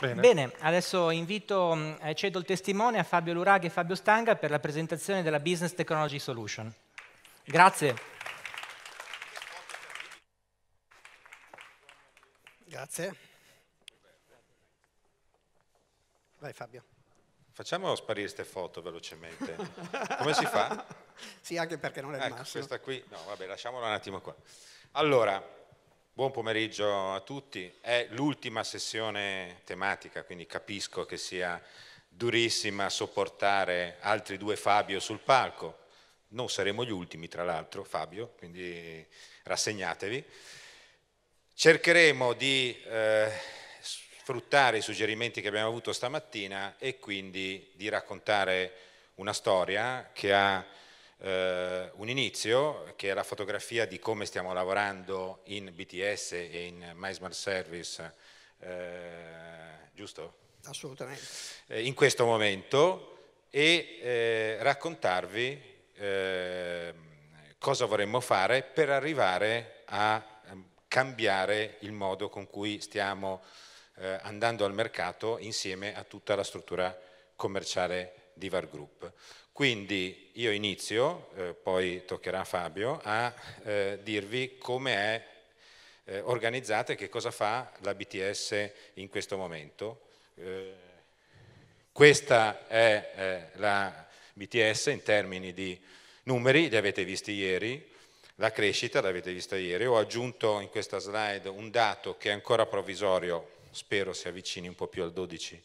Bene. Bene, adesso invito, mm, eh, cedo il testimone a Fabio Luraghi e Fabio Stanga per la presentazione della Business Technology Solution. Grazie. Grazie. Vai Fabio. Facciamo sparire queste foto velocemente. Come si fa? sì, anche perché non è ecco, massimo. questa qui, no, vabbè, lasciamola un attimo qua. Allora, Buon pomeriggio a tutti, è l'ultima sessione tematica, quindi capisco che sia durissima sopportare altri due Fabio sul palco. Non saremo gli ultimi, tra l'altro, Fabio, quindi rassegnatevi. Cercheremo di eh, sfruttare i suggerimenti che abbiamo avuto stamattina e quindi di raccontare una storia che ha eh, un inizio che è la fotografia di come stiamo lavorando in BTS e in My Smart Service, eh, giusto? Assolutamente. Eh, in questo momento e eh, raccontarvi eh, cosa vorremmo fare per arrivare a ehm, cambiare il modo con cui stiamo eh, andando al mercato insieme a tutta la struttura commerciale di VAR Group. Quindi io inizio, eh, poi toccherà a Fabio, a eh, dirvi come è eh, organizzata e che cosa fa la BTS in questo momento. Eh, questa è eh, la BTS in termini di numeri, li avete visti ieri, la crescita l'avete vista ieri, ho aggiunto in questa slide un dato che è ancora provvisorio, spero si avvicini un po' più al 12%,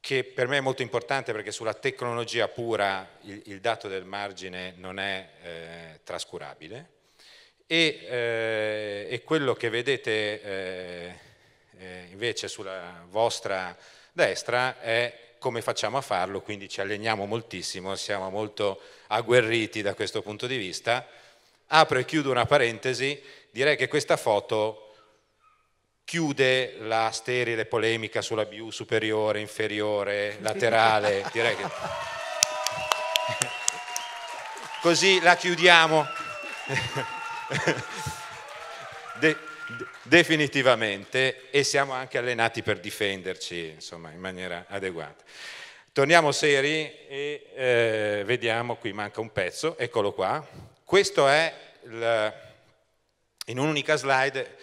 che per me è molto importante perché sulla tecnologia pura il, il dato del margine non è eh, trascurabile e, eh, e, quello che vedete eh, eh, invece sulla vostra destra è come facciamo a farlo, quindi ci alleniamo moltissimo, siamo molto agguerriti da questo punto di vista. Apro e chiudo una parentesi, direi che questa foto chiude la sterile polemica sulla BU superiore, inferiore, laterale, direi che... Così la chiudiamo de- definitivamente e siamo anche allenati per difenderci insomma, in maniera adeguata. Torniamo seri e eh, vediamo, qui manca un pezzo, eccolo qua. Questo è il, in un'unica slide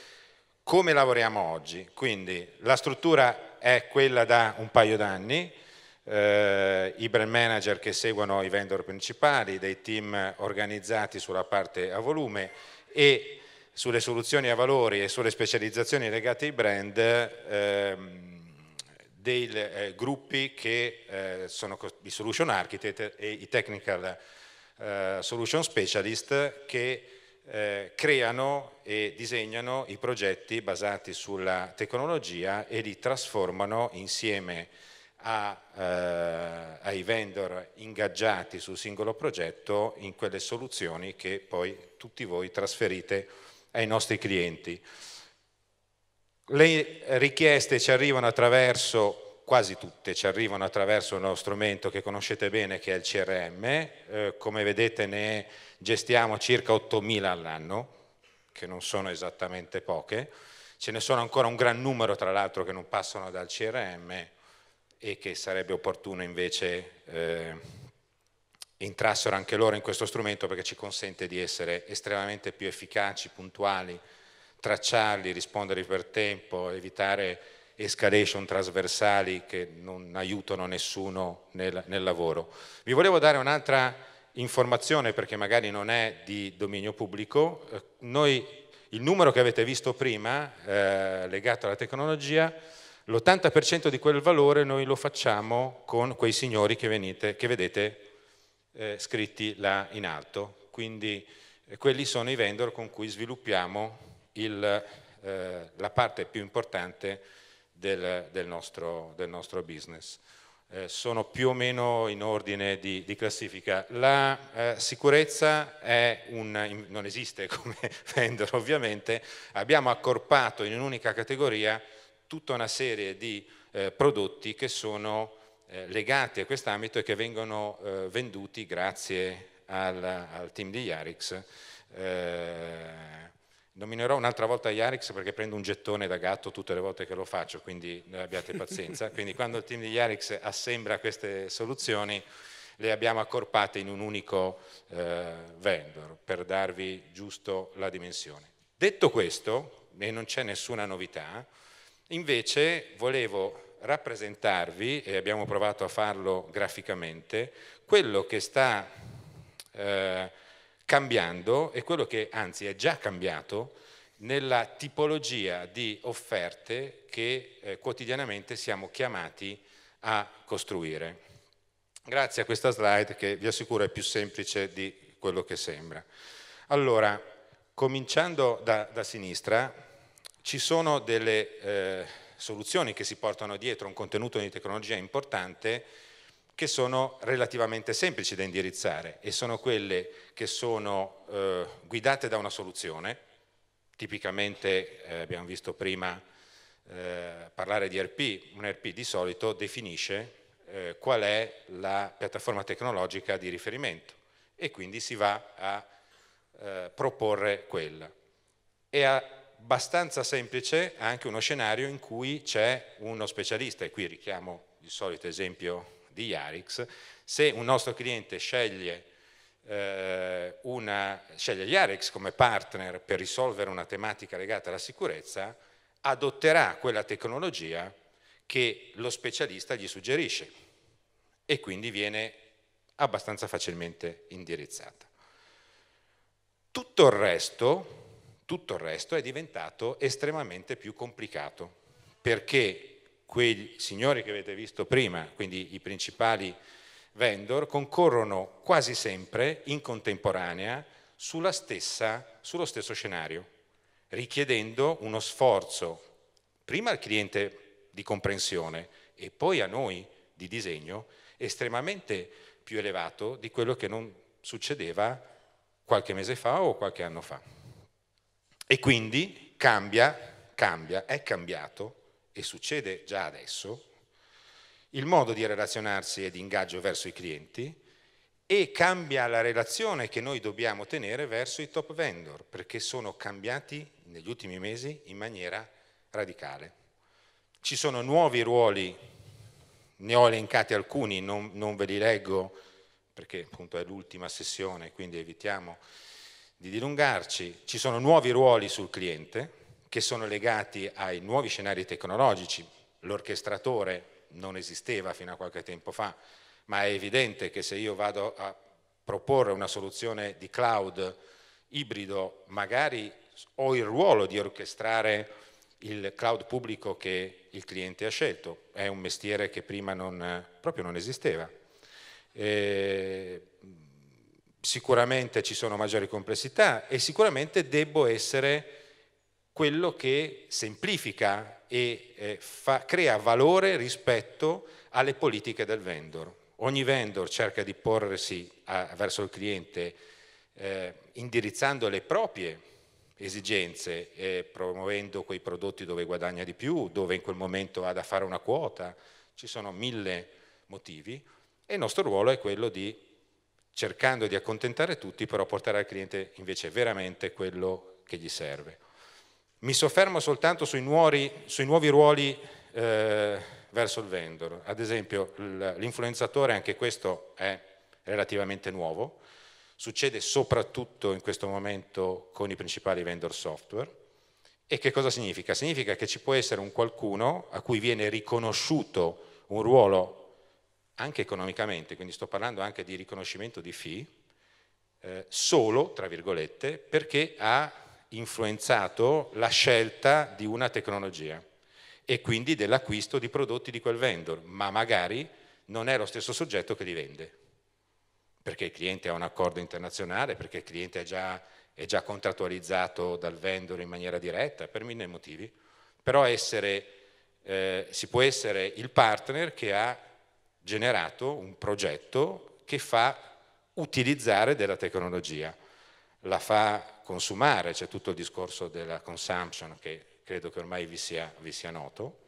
come lavoriamo oggi. Quindi la struttura è quella da un paio d'anni, eh, i brand manager che seguono i vendor principali, dei team organizzati sulla parte a volume e sulle soluzioni a valori e sulle specializzazioni legate ai brand eh, dei eh, gruppi che eh, sono i solution architect e i technical eh, solution specialist che eh, creano e disegnano i progetti basati sulla tecnologia e li trasformano insieme a, eh, ai vendor ingaggiati sul singolo progetto in quelle soluzioni che poi tutti voi trasferite ai nostri clienti. Le richieste ci arrivano attraverso quasi tutte ci arrivano attraverso uno strumento che conoscete bene che è il CRM, eh, come vedete ne gestiamo circa 8.000 all'anno, che non sono esattamente poche, ce ne sono ancora un gran numero tra l'altro che non passano dal CRM e che sarebbe opportuno invece eh, entrassero anche loro in questo strumento perché ci consente di essere estremamente più efficaci, puntuali, tracciarli, rispondere per tempo, evitare escalation trasversali che non aiutano nessuno nel, nel lavoro. Vi volevo dare un'altra informazione perché magari non è di dominio pubblico. Eh, noi, il numero che avete visto prima eh, legato alla tecnologia, l'80% di quel valore noi lo facciamo con quei signori che, venite, che vedete eh, scritti là in alto. Quindi eh, quelli sono i vendor con cui sviluppiamo il, eh, la parte più importante del, del, nostro, del nostro, business. Eh, sono più o meno in ordine di, di classifica. La eh, sicurezza un, non esiste come vendor ovviamente, abbiamo accorpato in un'unica categoria tutta una serie di eh, prodotti che sono eh, legati a quest'ambito e che vengono eh, venduti grazie al, al team di Yarix eh, Nominerò un'altra volta Yarix perché prendo un gettone da gatto tutte le volte che lo faccio, quindi eh, abbiate pazienza. quindi quando il team di Yarix assembra queste soluzioni le abbiamo accorpate in un unico eh, vendor per darvi giusto la dimensione. Detto questo, e non c'è nessuna novità, invece volevo rappresentarvi, e abbiamo provato a farlo graficamente, quello che sta... Eh, cambiando e quello che anzi è già cambiato nella tipologia di offerte che eh, quotidianamente siamo chiamati a costruire. Grazie a questa slide che vi assicuro è più semplice di quello che sembra. Allora, cominciando da, da sinistra, ci sono delle eh, soluzioni che si portano dietro un contenuto di tecnologia importante che sono relativamente semplici da indirizzare e sono quelle che sono eh, guidate da una soluzione, tipicamente eh, abbiamo visto prima eh, parlare di RP, un RP di solito definisce eh, qual è la piattaforma tecnologica di riferimento e quindi si va a eh, proporre quella. È abbastanza semplice anche uno scenario in cui c'è uno specialista, e qui richiamo il solito esempio di Yarix, se un nostro cliente sceglie, eh, una, sceglie Yarix come partner per risolvere una tematica legata alla sicurezza, adotterà quella tecnologia che lo specialista gli suggerisce e quindi viene abbastanza facilmente indirizzata. Tutto il resto, tutto il resto è diventato estremamente più complicato perché quei signori che avete visto prima, quindi i principali vendor, concorrono quasi sempre in contemporanea stessa, sullo stesso scenario, richiedendo uno sforzo prima al cliente di comprensione e poi a noi di disegno estremamente più elevato di quello che non succedeva qualche mese fa o qualche anno fa. E quindi cambia, cambia, è cambiato e succede già adesso, il modo di relazionarsi e di ingaggio verso i clienti e cambia la relazione che noi dobbiamo tenere verso i top vendor, perché sono cambiati negli ultimi mesi in maniera radicale. Ci sono nuovi ruoli, ne ho elencati alcuni, non, non ve li leggo perché appunto è l'ultima sessione, quindi evitiamo di dilungarci. Ci sono nuovi ruoli sul cliente, che sono legati ai nuovi scenari tecnologici. L'orchestratore non esisteva fino a qualche tempo fa, ma è evidente che se io vado a proporre una soluzione di cloud ibrido, magari ho il ruolo di orchestrare il cloud pubblico che il cliente ha scelto. È un mestiere che prima non, proprio non esisteva. E sicuramente ci sono maggiori complessità e sicuramente debbo essere quello che semplifica e eh, fa, crea valore rispetto alle politiche del vendor. Ogni vendor cerca di porsi a, verso il cliente eh, indirizzando le proprie esigenze, eh, promuovendo quei prodotti dove guadagna di più, dove in quel momento ha da fare una quota, ci sono mille motivi e il nostro ruolo è quello di, cercando di accontentare tutti, però portare al cliente invece veramente quello che gli serve. Mi soffermo soltanto sui, nuori, sui nuovi ruoli eh, verso il vendor. Ad esempio l'influenzatore, anche questo è relativamente nuovo, succede soprattutto in questo momento con i principali vendor software. E che cosa significa? Significa che ci può essere un qualcuno a cui viene riconosciuto un ruolo anche economicamente, quindi sto parlando anche di riconoscimento di fee, eh, solo, tra virgolette, perché ha influenzato la scelta di una tecnologia e quindi dell'acquisto di prodotti di quel vendor, ma magari non è lo stesso soggetto che li vende, perché il cliente ha un accordo internazionale, perché il cliente è già, è già contrattualizzato dal vendor in maniera diretta, per mille motivi, però essere, eh, si può essere il partner che ha generato un progetto che fa utilizzare della tecnologia la fa consumare, c'è tutto il discorso della consumption che credo che ormai vi sia, vi sia noto.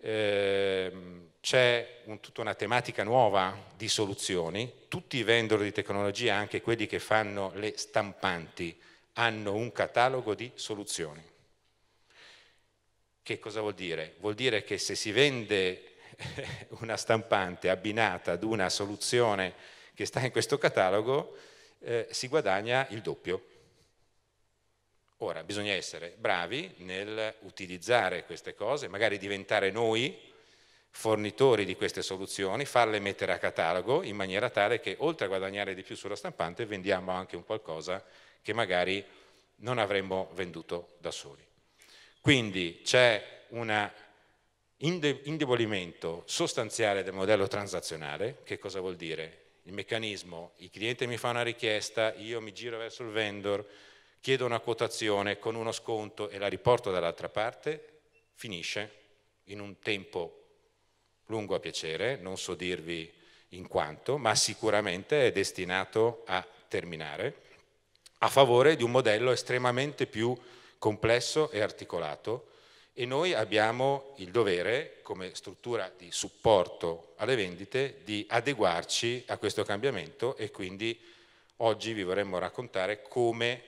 Ehm, c'è un, tutta una tematica nuova di soluzioni, tutti i vendor di tecnologia, anche quelli che fanno le stampanti, hanno un catalogo di soluzioni. Che cosa vuol dire? Vuol dire che se si vende una stampante abbinata ad una soluzione che sta in questo catalogo, eh, si guadagna il doppio. Ora, bisogna essere bravi nel utilizzare queste cose, magari diventare noi fornitori di queste soluzioni, farle mettere a catalogo in maniera tale che oltre a guadagnare di più sulla stampante vendiamo anche un qualcosa che magari non avremmo venduto da soli. Quindi c'è un indebolimento sostanziale del modello transazionale, che cosa vuol dire? il meccanismo, il cliente mi fa una richiesta, io mi giro verso il vendor, chiedo una quotazione con uno sconto e la riporto dall'altra parte, finisce in un tempo lungo a piacere, non so dirvi in quanto, ma sicuramente è destinato a terminare, a favore di un modello estremamente più complesso e articolato, e noi abbiamo il dovere, come struttura di supporto alle vendite, di adeguarci a questo cambiamento e quindi oggi vi vorremmo raccontare come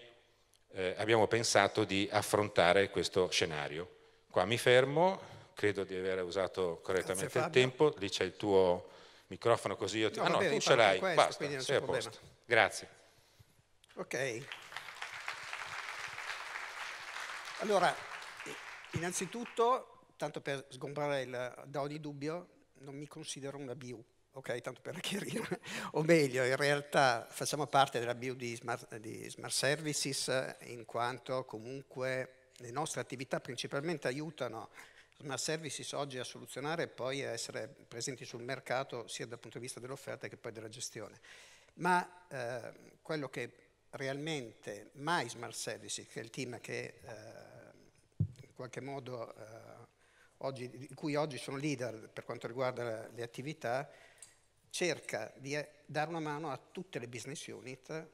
eh, abbiamo pensato di affrontare questo scenario. Qua mi fermo, credo di aver usato correttamente il tempo, lì c'è il tuo microfono così io ti... No, ah no, bene, tu ce l'hai, basta, sei a posto. Grazie. Ok. Allora, Innanzitutto, tanto per sgombrare il, da ogni dubbio, non mi considero una BU, ok? Tanto per chiarire. o meglio, in realtà facciamo parte della BU di Smart, di Smart Services in quanto comunque le nostre attività principalmente aiutano Smart Services oggi a soluzionare e poi a essere presenti sul mercato sia dal punto di vista dell'offerta che poi della gestione. Ma eh, quello che realmente mai Smart Services, che è il team che eh, qualche modo eh, oggi, di cui oggi sono leader per quanto riguarda le attività, cerca di eh, dare una mano a tutte le business unit,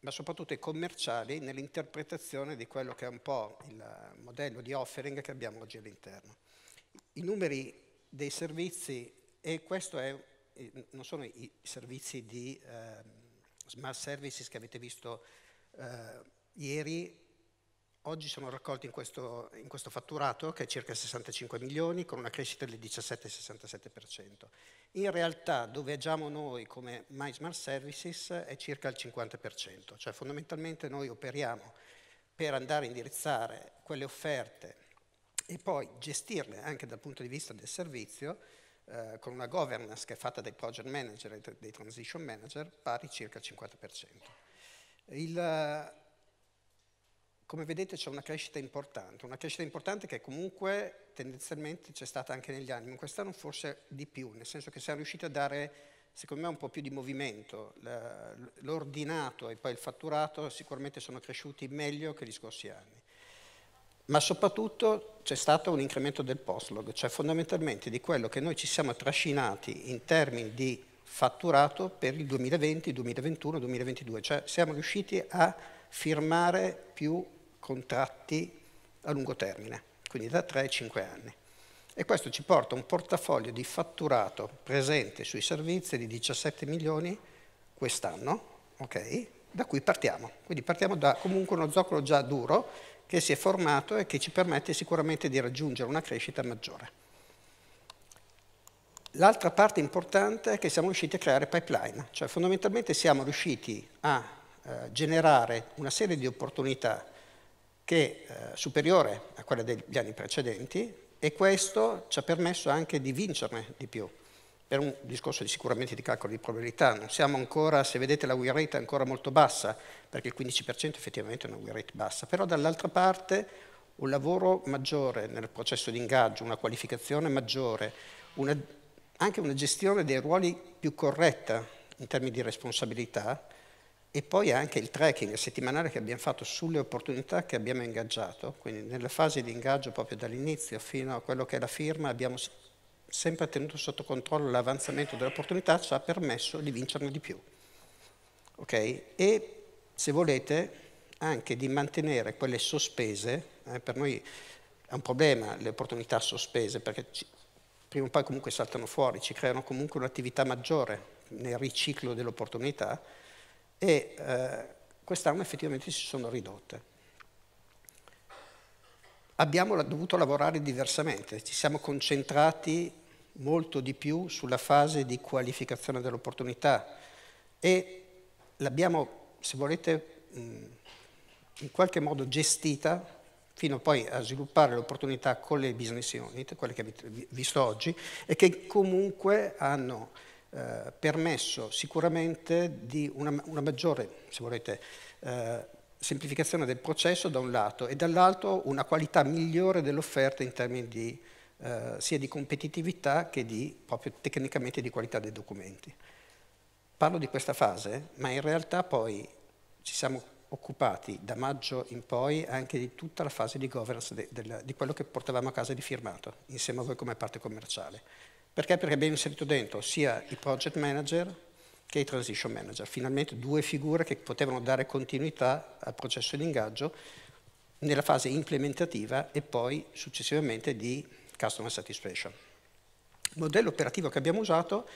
ma soprattutto ai commerciali, nell'interpretazione di quello che è un po' il modello di offering che abbiamo oggi all'interno. I numeri dei servizi, e questo è, eh, non sono i servizi di eh, smart services che avete visto eh, ieri, oggi sono raccolti in questo, in questo, fatturato che è circa 65 milioni con una crescita del 17-67%. In realtà dove agiamo noi come My Smart Services è circa il 50%, cioè fondamentalmente noi operiamo per andare a indirizzare quelle offerte e poi gestirle anche dal punto di vista del servizio eh, con una governance che è fatta dai project manager e dai transition manager pari circa al 50%. Il, come vedete c'è una crescita importante, una crescita importante che comunque tendenzialmente c'è stata anche negli anni, ma quest'anno forse di più, nel senso che siamo riusciti a dare secondo me un po' più di movimento, l'ordinato e poi il fatturato sicuramente sono cresciuti meglio che gli scorsi anni ma soprattutto c'è stato un incremento del postlog, cioè fondamentalmente di quello che noi ci siamo trascinati in termini di fatturato per il 2020, 2021, 2022, cioè siamo riusciti a firmare più contratti a lungo termine, quindi da 3 a 5 anni. E questo ci porta a un portafoglio di fatturato presente sui servizi di 17 milioni quest'anno, okay, da cui partiamo. Quindi partiamo da comunque uno zoccolo già duro che si è formato e che ci permette sicuramente di raggiungere una crescita maggiore. L'altra parte importante è che siamo riusciti a creare pipeline, cioè fondamentalmente siamo riusciti a eh, generare una serie di opportunità che è eh, superiore a quella degli anni precedenti e questo ci ha permesso anche di vincerne di più per un discorso di, sicuramente di calcolo di probabilità, non siamo ancora, se vedete la wear rate è ancora molto bassa, perché il 15% effettivamente è una wear rate bassa, però dall'altra parte un lavoro maggiore nel processo di ingaggio, una qualificazione maggiore, una, anche una gestione dei ruoli più corretta in termini di responsabilità, e poi anche il tracking settimanale che abbiamo fatto sulle opportunità che abbiamo ingaggiato, quindi nella fase di ingaggio proprio dall'inizio fino a quello che è la firma abbiamo sempre tenuto sotto controllo l'avanzamento delle opportunità, ci ha permesso di vincerne di più. Okay? E se volete anche di mantenere quelle sospese, eh, per noi è un problema le opportunità sospese perché ci, prima o poi comunque saltano fuori, ci creano comunque un'attività maggiore nel riciclo dell'opportunità, e eh, quest'anno effettivamente si sono ridotte. Abbiamo dovuto lavorare diversamente, ci siamo concentrati molto di più sulla fase di qualificazione dell'opportunità e l'abbiamo, se volete, mm, in qualche modo gestita fino poi a sviluppare l'opportunità con le business unit, quelle che avete visto oggi, e che comunque hanno eh, permesso sicuramente di una, una maggiore, se volete, eh, semplificazione del processo da un lato e dall'altro una qualità migliore dell'offerta in termini di, eh, sia di competitività che di, proprio tecnicamente di qualità dei documenti. Parlo di questa fase, ma in realtà poi ci siamo occupati da maggio in poi anche di tutta la fase di governance de, de, di quello che portavamo a casa di firmato, insieme a voi come parte commerciale. Perché? Perché abbiamo inserito dentro sia i project manager che i transition manager, finalmente due figure che potevano dare continuità al processo di ingaggio nella fase implementativa e poi successivamente di customer satisfaction. Il modello operativo che abbiamo usato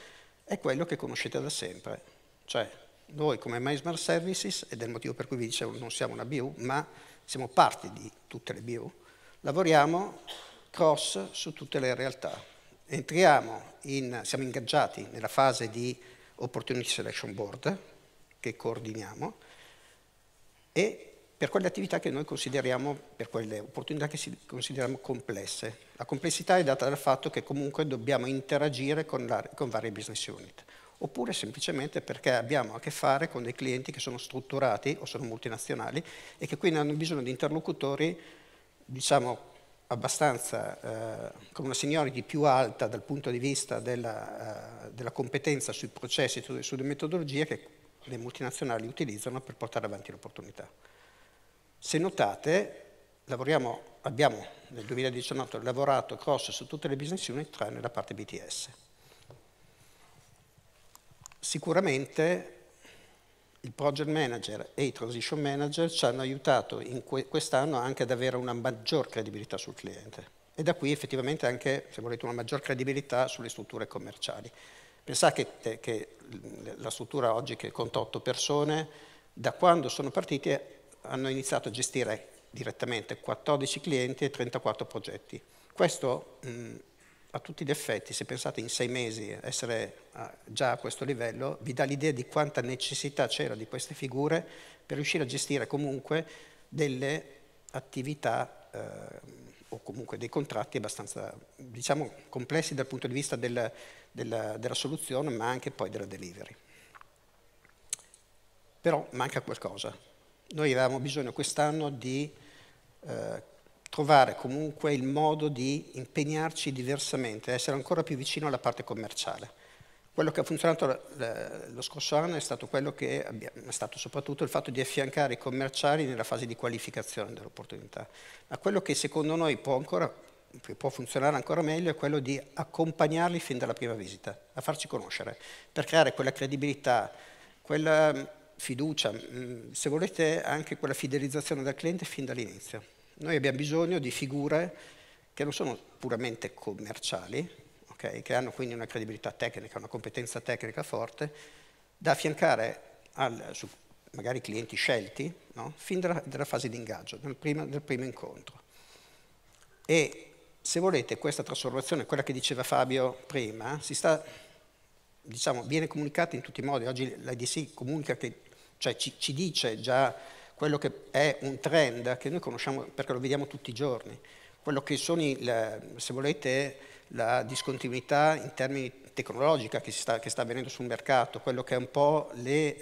è quello che conoscete da sempre, cioè noi come MySmart Services, ed è il motivo per cui vi dicevo non siamo una BU, ma siamo parte di tutte le BU, lavoriamo cross su tutte le realtà, in, siamo ingaggiati nella fase di Opportunity Selection Board che coordiniamo e per quelle attività che noi consideriamo, per quelle opportunità che consideriamo complesse. La complessità è data dal fatto che comunque dobbiamo interagire con, la, con varie business unit oppure semplicemente perché abbiamo a che fare con dei clienti che sono strutturati o sono multinazionali e che quindi hanno bisogno di interlocutori diciamo, abbastanza, eh, con una seniority più alta dal punto di vista della, eh, della competenza sui processi e sulle metodologie che le multinazionali utilizzano per portare avanti l'opportunità. Se notate, abbiamo nel 2019 lavorato cross su tutte le business unit tranne la parte BTS. Sicuramente il project manager e i transition manager ci hanno aiutato in quest'anno anche ad avere una maggior credibilità sul cliente e da qui effettivamente anche, se volete, una maggior credibilità sulle strutture commerciali. Pensate che, che la struttura oggi che conta otto persone, da quando sono partiti hanno iniziato a gestire direttamente 14 clienti e 34 progetti. Questo mh, a tutti gli effetti, se pensate in sei mesi essere ah, già a questo livello, vi dà l'idea di quanta necessità c'era di queste figure per riuscire a gestire comunque delle attività eh, o comunque dei contratti abbastanza, diciamo, complessi dal punto di vista del, della, della soluzione, ma anche poi della delivery. Però manca qualcosa. Noi avevamo bisogno quest'anno di eh, trovare comunque il modo di impegnarci diversamente, essere ancora più vicino alla parte commerciale. Quello che ha funzionato lo scorso anno è stato, che, è stato soprattutto il fatto di affiancare i commerciali nella fase di qualificazione dell'opportunità, ma quello che secondo noi può, ancora, può funzionare ancora meglio è quello di accompagnarli fin dalla prima visita, a farci conoscere, per creare quella credibilità, quella mm, fiducia, mm, se volete anche quella fidelizzazione del cliente fin dall'inizio. Noi abbiamo bisogno di figure che non sono puramente commerciali, okay, che hanno quindi una credibilità tecnica, una competenza tecnica forte, da affiancare al, su magari clienti scelti no, fin dalla, dalla fase di ingaggio, del, primo, primo incontro. E se volete questa trasformazione, quella che diceva Fabio prima, sta, diciamo, viene comunicata in tutti i modi. Oggi l'IDC comunica che, cioè ci, ci dice già quello che è un trend che noi conosciamo perché lo vediamo tutti i giorni, quello che sono, il, se volete, la discontinuità in termini tecnologica che sta, che, sta, avvenendo sul mercato, quello che è un po' le, eh,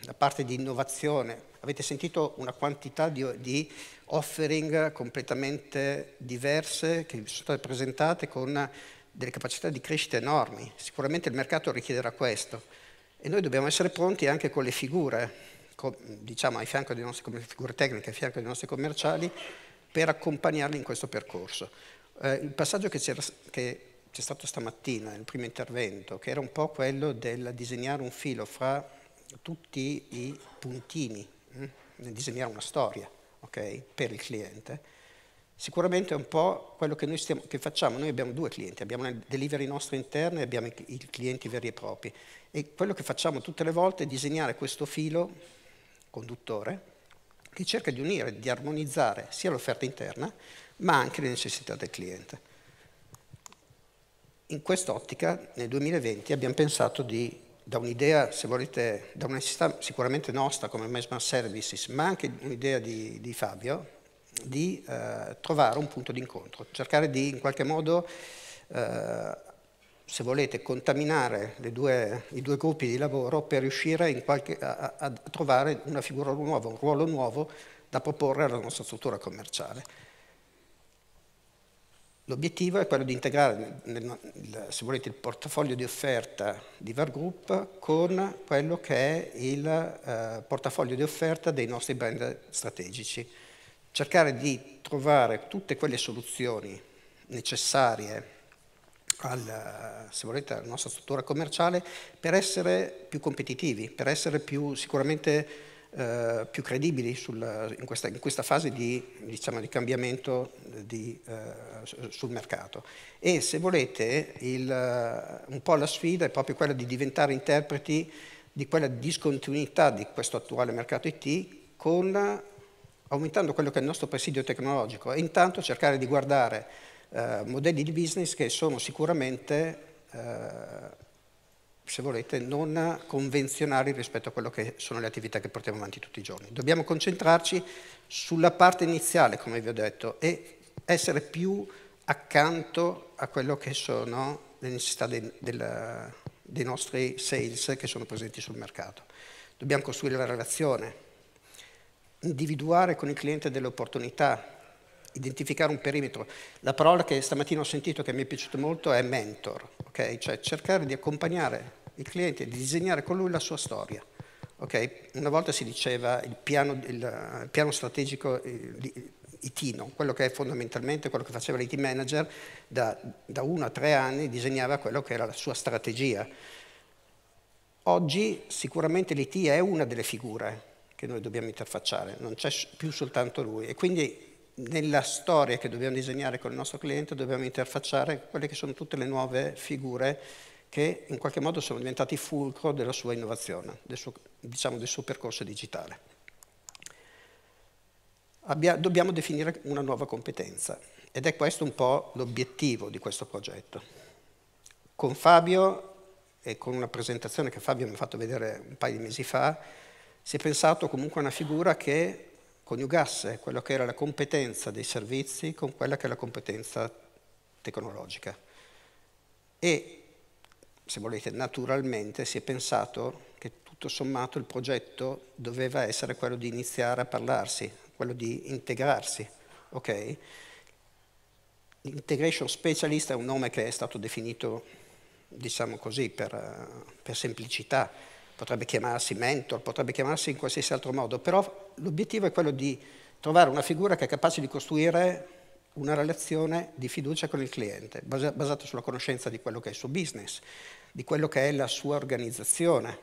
la parte di innovazione. Avete sentito una quantità di, di, offering completamente diverse che sono state presentate con delle capacità di crescita enormi. Sicuramente il mercato richiederà questo e noi dobbiamo essere pronti anche con le figure diciamo, ai fianco delle nostre figure tecniche, ai fianco dei nostri commerciali, per accompagnarli in questo percorso. Eh, il passaggio che, c'è stato stamattina nel primo intervento, che era un po' quello del disegnare un filo fra tutti i puntini, hm? Mm? nel disegnare una storia okay? per il cliente, sicuramente è un po' quello che noi stiamo, che facciamo. Noi abbiamo due clienti, abbiamo le delivery nostre interne e abbiamo i clienti veri e propri. E quello che facciamo tutte le volte è disegnare questo filo conduttore che cerca di unire, di armonizzare sia l'offerta interna ma anche le necessità del cliente. In quest'ottica nel 2020 abbiamo pensato di, da un'idea, se volete, da una necessità sicuramente nostra come Mesman Services, ma anche un'idea di, di, Fabio, di eh, trovare un punto d'incontro, cercare di in qualche modo eh, se volete, contaminare due, i due gruppi di lavoro per riuscire qualche, a, a, trovare una figura nuova, un ruolo nuovo da proporre alla nostra struttura commerciale. L'obiettivo è quello di integrare, nel, nel, se volete, il portafoglio di offerta di Vargroup con quello che è il eh, portafoglio di offerta dei nostri brand strategici. Cercare di trovare tutte quelle soluzioni necessarie al, eh, se volete, alla nostra struttura commerciale per essere più competitivi, per essere più, sicuramente eh, più credibili sul, in, questa, in, questa, fase di, diciamo, di cambiamento di, eh, sul mercato. E se volete, il, eh, un po' la sfida è proprio quella di diventare interpreti di quella discontinuità di questo attuale mercato IT con, aumentando quello che è il nostro presidio tecnologico e intanto cercare di guardare eh, modelli di business che sono sicuramente, eh, se volete, non convenzionali rispetto a quello che sono le attività che portiamo avanti tutti i giorni. Dobbiamo concentrarci sulla parte iniziale, come vi ho detto, e essere più accanto a quello che sono le necessità de, della, dei nostri sales che sono presenti sul mercato. Dobbiamo costruire la relazione, individuare con il cliente delle opportunità, identificare un perimetro. La parola che stamattina ho sentito che mi è piaciuta molto è mentor, okay? cioè cercare di accompagnare il cliente, di disegnare con lui la sua storia. Okay? Una volta si diceva il piano, il piano strategico eh, itino, eh, quello che è fondamentalmente quello che faceva l'IT manager, da, da uno a tre anni disegnava quello che era la sua strategia. Oggi sicuramente l'IT è una delle figure che noi dobbiamo interfacciare, non c'è più soltanto lui e quindi nella storia che dobbiamo disegnare con il nostro cliente dobbiamo interfacciare quelle che sono tutte le nuove figure che in qualche modo sono diventati fulcro della sua innovazione, del suo, diciamo, del suo percorso digitale. Abbia, dobbiamo definire una nuova competenza ed è questo un po' l'obiettivo di questo progetto. Con Fabio e con una presentazione che Fabio mi ha fatto vedere un paio di mesi fa, si è pensato comunque a una figura che coniugasse quello che era la competenza dei servizi con quella che è la competenza tecnologica. E, se volete, naturalmente si è pensato che tutto sommato il progetto doveva essere quello di iniziare a parlarsi, quello di integrarsi. Okay? Integration Specialist è un nome che è stato definito, diciamo così, per, eh, per semplicità, potrebbe chiamarsi mentor, potrebbe chiamarsi in qualsiasi altro modo, però l'obiettivo è quello di trovare una figura che è capace di costruire una relazione di fiducia con il cliente, basata sulla conoscenza di quello che è il suo business, di quello che è la sua organizzazione,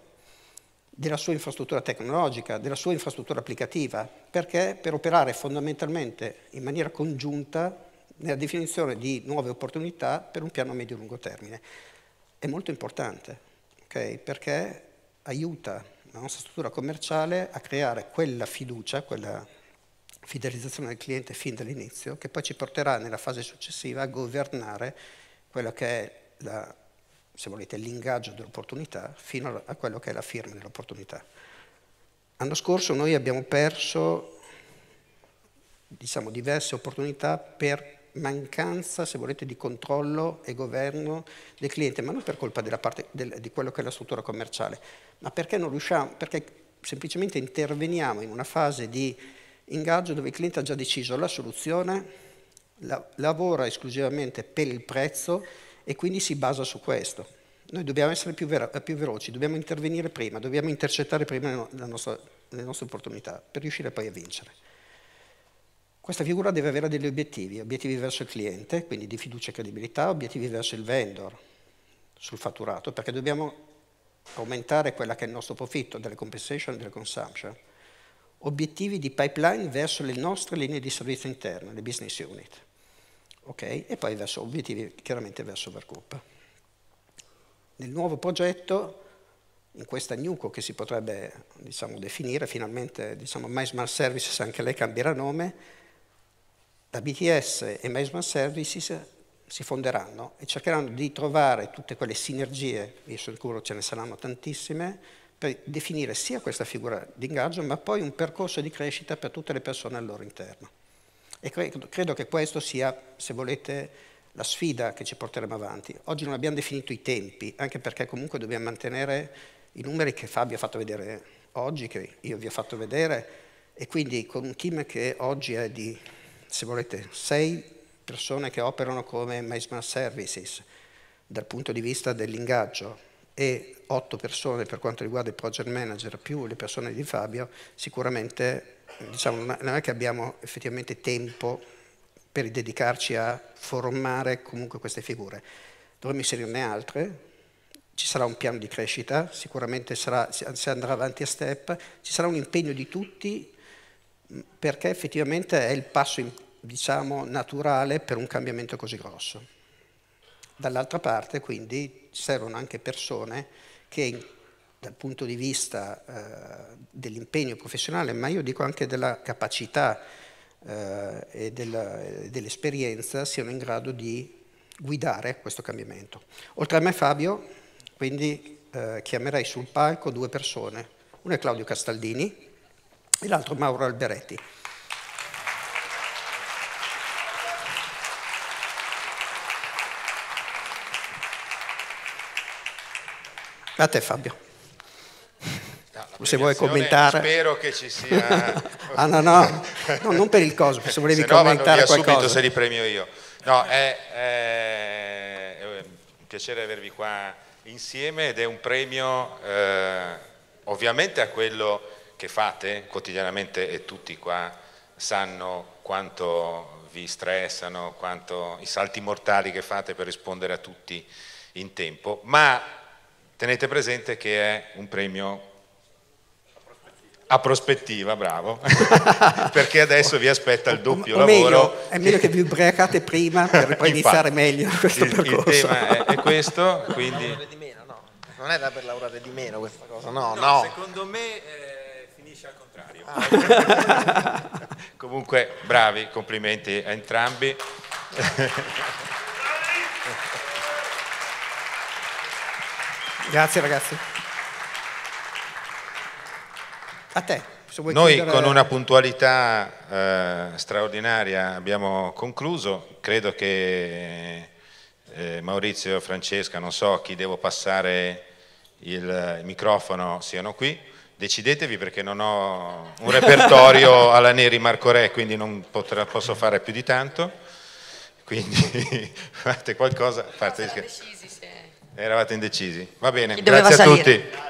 della sua infrastruttura tecnologica, della sua infrastruttura applicativa, perché per operare fondamentalmente in maniera congiunta nella definizione di nuove opportunità per un piano medio-lungo termine. È molto importante, okay? perché aiuta la nostra struttura commerciale a creare quella fiducia, quella fidelizzazione del cliente fin dall'inizio, che poi ci porterà nella fase successiva a governare quello che è la, se volete, l'ingaggio dell'opportunità fino a quello che è la firma dell'opportunità. L'anno scorso noi abbiamo perso diciamo, diverse opportunità per mancanza, se volete, di controllo e governo del cliente, ma non per colpa parte, del, di quello che è la struttura commerciale, ma perché non riusciamo, perché semplicemente interveniamo in una fase di ingaggio dove il cliente ha già deciso la soluzione, la, lavora esclusivamente per il prezzo e quindi si basa su questo. Noi dobbiamo essere più, vero, più veloci, dobbiamo intervenire prima, dobbiamo intercettare prima le, no, nostra, le nostre opportunità per riuscire poi a vincere. Questa figura deve avere degli obiettivi, obiettivi verso il cliente, quindi di fiducia e credibilità, obiettivi verso il vendor sul fatturato, perché dobbiamo aumentare quella che è il nostro profitto delle compensation e delle consumption. Obiettivi di pipeline verso le nostre linee di servizio interne, le business unit. Ok? E poi verso, obiettivi chiaramente verso Vercoop. Nel nuovo progetto, in questa NUCO che si potrebbe diciamo, definire, finalmente diciamo, My Smart Services, anche lei cambierà nome, la BTS e Management Services si fonderanno e cercheranno di trovare tutte quelle sinergie, io sono sicuro ce ne saranno tantissime, per definire sia questa figura di ingaggio, ma poi un percorso di crescita per tutte le persone al loro interno. E credo, credo che questo sia, se volete, la sfida che ci porteremo avanti. Oggi non abbiamo definito i tempi, anche perché comunque dobbiamo mantenere i numeri che Fabio ha fatto vedere oggi, che io vi ho fatto vedere, e quindi con un team che oggi è di se volete, sei persone che operano come management services dal punto di vista dell'ingaggio e otto persone per quanto riguarda il project manager più le persone di Fabio, sicuramente diciamo, non è che abbiamo effettivamente tempo per dedicarci a formare comunque queste figure. Dovremmo inserirne altre, ci sarà un piano di crescita, sicuramente sarà, si andrà avanti a step, ci sarà un impegno di tutti perché effettivamente è il passo diciamo, naturale per un cambiamento così grosso. Dall'altra parte quindi servono anche persone che dal punto di vista eh, dell'impegno professionale, ma io dico anche della capacità eh, e eh, dell'esperienza, siano in grado di guidare questo cambiamento. Oltre a me Fabio, quindi eh, chiamerei sul palco due persone. Uno è Claudio Castaldini, e l'altro Mauro Alberetti. A te Fabio. No, Se vuoi commentare. Spero che ci sia. ah no, no, no, non per il coso, se volevi se no, commentare qualcosa. subito se li premio io. No, è, è, è, un piacere avervi qua insieme ed è un premio eh, ovviamente a quello che fate quotidianamente e tutti qua sanno quanto vi stressano, quanto i salti mortali che fate per rispondere a tutti in tempo, ma tenete presente che è un premio a prospettiva, bravo, perché adesso vi aspetta il doppio o, o lavoro. è meglio che vi ubriacate prima per poi iniziare meglio questo il, percorso. Il tema è, è questo, quindi... non, è non è da per lavorare di meno questa cosa, no, no. no. Secondo me... Eh finisce al contrario. Ah. Comunque, bravi, complimenti a entrambi. Grazie ragazzi. A te. Noi chiudere... con una puntualità eh, straordinaria abbiamo concluso, credo che eh, Maurizio, Francesca, non so chi devo passare il microfono, siano qui decidetevi perché non ho un repertorio alla Neri Marco Re, quindi non potrà, posso fare più di tanto, quindi fate qualcosa. Parte, Eravate indecisi, va bene, grazie a salire. tutti.